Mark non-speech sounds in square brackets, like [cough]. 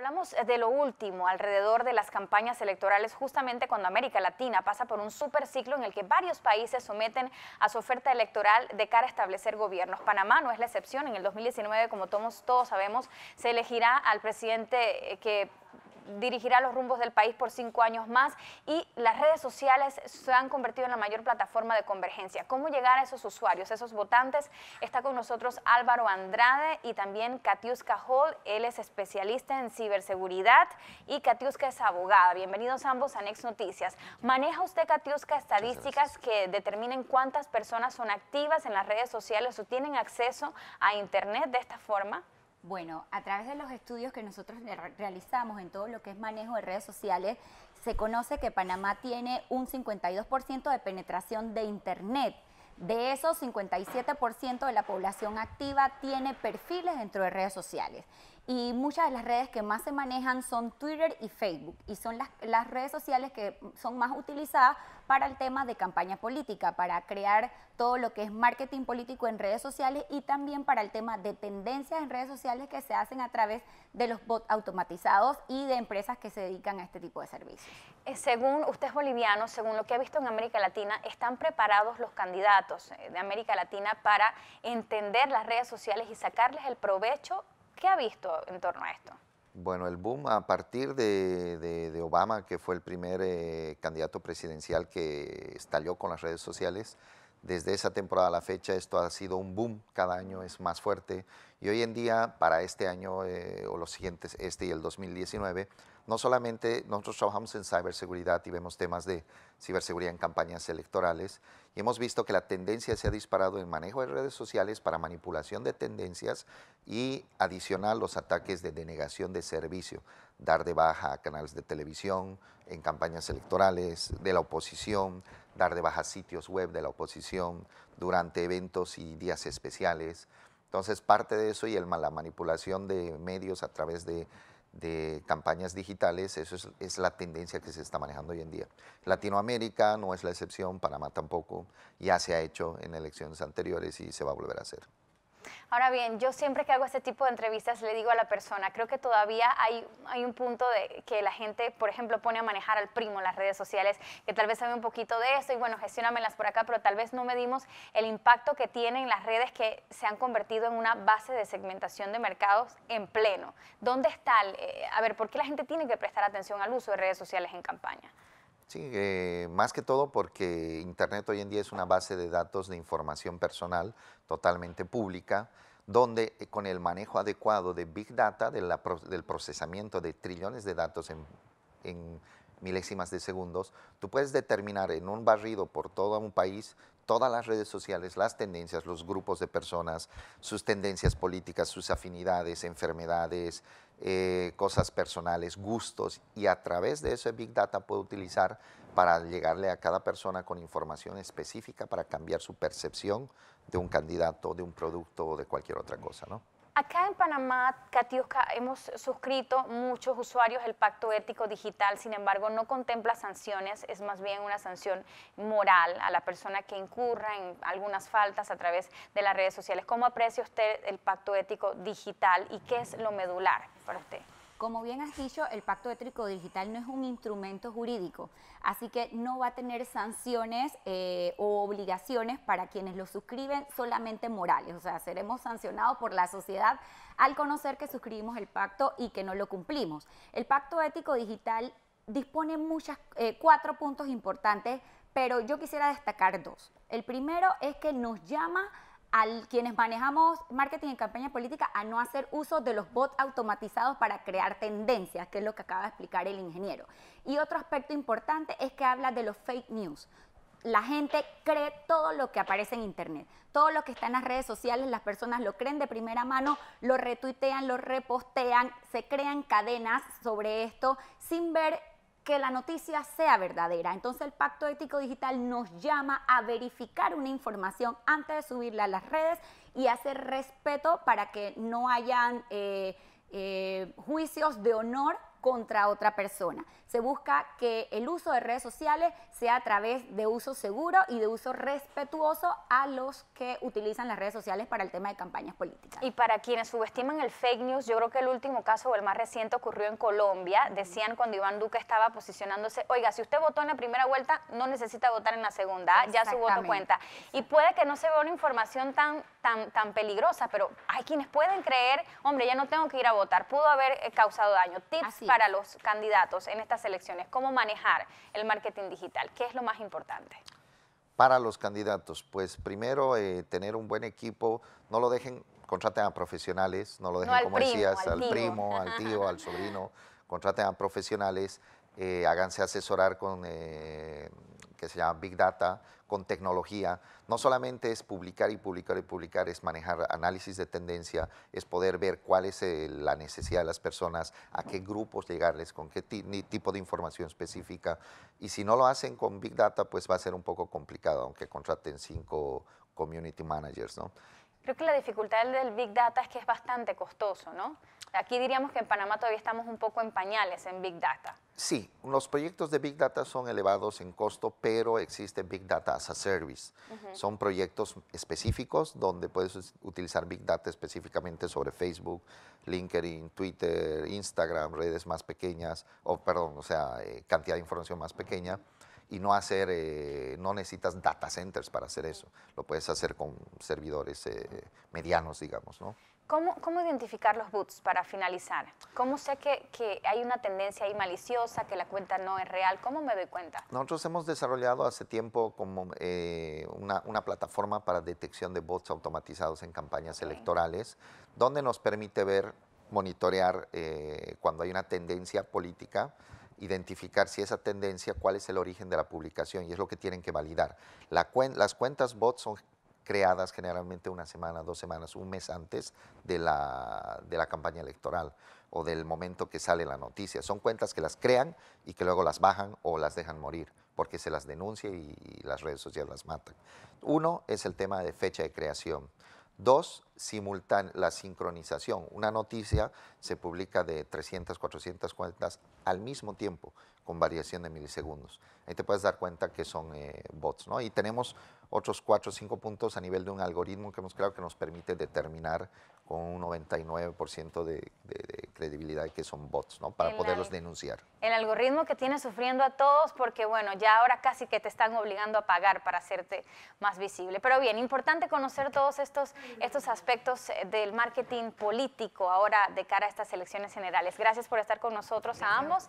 Hablamos eh, de lo último alrededor de las campañas electorales, justamente cuando América Latina pasa por un super ciclo en el que varios países someten a su oferta electoral de cara a establecer gobiernos. Panamá no es la excepción. En el 2019, como todos, todos sabemos, se elegirá al presidente eh, que dirigirá los rumbos del país por cinco años más y las redes sociales se han convertido en la mayor plataforma de convergencia. ¿Cómo llegar a esos usuarios, esos votantes? Está con nosotros Álvaro Andrade y también Katiuska Hall. Él es especialista en ciberseguridad y Katiuska es abogada. Bienvenidos ambos a Next Noticias. ¿Maneja usted, Katiuska, estadísticas que determinen cuántas personas son activas en las redes sociales o tienen acceso a Internet de esta forma? Bueno, a través de los estudios que nosotros realizamos en todo lo que es manejo de redes sociales, se conoce que Panamá tiene un 52% de penetración de Internet. De esos, 57% de la población activa tiene perfiles dentro de redes sociales y muchas de las redes que más se manejan son Twitter y Facebook y son las, las, redes sociales que son más utilizadas para el tema de campaña política, para crear todo lo que es marketing político en redes sociales y también para el tema de tendencias en redes sociales que se hacen a través de los bots automatizados y de empresas que se dedican a este tipo de servicios. Eh, según usted es boliviano, según lo que ha visto en América Latina, ¿están preparados los candidatos eh, de América Latina para entender las redes sociales y sacarles el provecho ¿Qué ha visto en torno a esto? Bueno, el boom a partir de, Obama, que fue el primer eh, candidato presidencial que estalló con las redes sociales, desde esa temporada a la fecha esto ha sido un boom, cada año es más fuerte y hoy en día para este año eh, o los siguientes, este y el 2019, no solamente nosotros trabajamos en ciberseguridad y vemos temas de ciberseguridad en campañas electorales y hemos visto que la tendencia se ha disparado en manejo de redes sociales para manipulación de tendencias y adicional los ataques de denegación de servicio, dar de baja a canales de televisión, en campañas electorales, de la oposición, dar de baja sitios web de la oposición durante eventos y días especiales. Entonces, parte de eso y el, la manipulación de medios a través de, campañas digitales, eso es, la tendencia que se está manejando hoy en día. Latinoamérica no es la excepción, Panamá tampoco, ya se ha hecho en elecciones anteriores y se va a volver a hacer. Ahora bien, yo siempre que hago este tipo de entrevistas le digo a la persona, creo que todavía hay, un punto de que la gente, por ejemplo, pone a manejar al primo las redes sociales, que tal vez sabe un poquito de eso y bueno, gestiónamelas por acá, pero tal vez no medimos el impacto que tienen las redes que se han convertido en una base de segmentación de mercados en pleno. ¿Dónde está? El, eh, a ver, ¿por qué la gente tiene que prestar atención al uso de redes sociales en campaña? Sí, eh, más que todo porque Internet hoy en día es una base de datos de información personal totalmente pública, donde eh, con el manejo adecuado de Big Data, del procesamiento de trillones de datos en milésimas de segundos, tú puedes determinar en un barrido por todo un país todas las redes sociales, las tendencias, los grupos de personas, sus tendencias políticas, sus afinidades, enfermedades, eh, cosas personales, gustos, y a través de ese Big Data puede utilizar para llegarle a cada persona con información específica para cambiar su percepción de un candidato, de un producto o de cualquier otra cosa, ¿no? Acá en Panamá, Katiuska, hemos suscrito muchos usuarios el Pacto Ético Digital, sin embargo, no contempla sanciones, es más bien una sanción moral a la persona que incurra en algunas faltas a través de las redes sociales. ¿Cómo aprecia usted el Pacto Ético Digital y qué es lo medular para usted? Como bien has dicho, el pacto Ético digital no es un instrumento jurídico, así que no va a tener sanciones eh, o obligaciones para quienes lo suscriben, solamente morales. O sea, seremos sancionados por la sociedad al conocer que suscribimos el pacto y que no lo cumplimos. El pacto ético digital dispone muchas, eh, cuatro puntos importantes, pero yo quisiera destacar dos. El primero es que nos llama a quienes manejamos marketing en campaña política a no hacer uso de los bots automatizados para crear tendencias, que es lo que acaba de explicar el ingeniero. Y otro aspecto importante es que habla de los fake news. La gente cree todo lo que aparece en Internet, todo lo que está en las redes sociales, las personas lo creen de primera mano, lo retuitean, lo repostean, se crean cadenas sobre esto sin ver que la noticia sea verdadera. Entonces el Pacto Ético Digital nos llama a verificar una información antes de subirla a las redes y hacer respeto para que no hayan eh, eh, juicios de honor contra otra persona. Se busca que el uso de redes sociales sea a través de uso seguro y de uso respetuoso a los que utilizan las redes sociales para el tema de campañas políticas. Y para quienes subestiman el fake news, yo creo que el último caso o el más reciente ocurrió en Colombia. Decían cuando Iván Duque estaba posicionándose, oiga, si usted votó en la primera vuelta, no necesita votar en la segunda, ya su voto cuenta. Y puede que no se vea una información tan tan, tan pero hay quienes pueden creer, hombre, ya no tengo que ir a votar, pudo haber eh, causado daño. Tips para los candidatos en estas elecciones, cómo manejar el marketing digital, ¿qué es lo más importante? Para los candidatos, pues primero eh, tener un buen equipo, no lo dejen, contraten a profesionales, no lo dejen como decías, al, primo, al tío, al [laughs] sobrino, contraten a profesionales, eh, háganse asesorar con que se llama Big Data, con tecnología, no solamente es publicar y publicar y publicar, es manejar análisis de tendencia, es poder ver cuál es eh, la necesidad de las personas, a qué grupos llegarles, con qué tipo de información específica. Y si no lo hacen con Big Data, pues va a ser un poco complicado, aunque contraten cinco community managers, ¿no? Creo que la dificultad del Big Data es que es bastante costoso, Aquí diríamos que en Panamá todavía estamos un poco en pañales en Big Data. Sí, los proyectos de Big Data son elevados en costo, pero existe Big Data as a Service. Son proyectos específicos donde puedes utilizar Big Data específicamente sobre Facebook, LinkedIn, Twitter, Instagram, redes más pequeñas, o perdón, o sea, eh, cantidad de información más pequeña. Y no hacer, eh, no necesitas data centers para hacer eso. Lo puedes hacer con servidores eh, medianos, digamos, ¿no? ¿Cómo, identificar los bots para finalizar? ¿Cómo sé que, hay una tendencia ahí maliciosa, que la cuenta no es real? ¿Cómo me doy cuenta? Nosotros hemos desarrollado hace tiempo como eh, una, plataforma para detección de bots automatizados en campañas electorales, donde nos permite ver, monitorear eh, cuando hay una tendencia política identificar si esa tendencia, cuál es el origen de la publicación y es lo que tienen que validar. La las cuentas bots son creadas generalmente una semana, dos semanas, un mes antes de la, campaña electoral o del momento que sale la noticia. Son cuentas que las crean y que luego las bajan o las dejan morir porque se las denuncia y, y las redes sociales las matan. Uno es el tema de fecha de creación. Dos, simultánea, la sincronización. Una noticia se publica de 300, 400 cuentas al mismo tiempo, con variación de milisegundos. Ahí te puedes dar cuenta que son eh, bots, ¿no? Y tenemos otros cuatro o cinco puntos a nivel de un algoritmo que hemos creado que nos permite determinar con un 99% de credibilidad que son bots, ¿no? Para poderlos denunciar. El algoritmo que tiene sufriendo a todos porque, bueno, ya ahora casi que te están obligando a pagar para hacerte más visible. Pero bien, importante conocer todos estos, estos aspectos eh, del marketing político ahora de cara a estas elecciones generales. Gracias por estar con nosotros a ambos.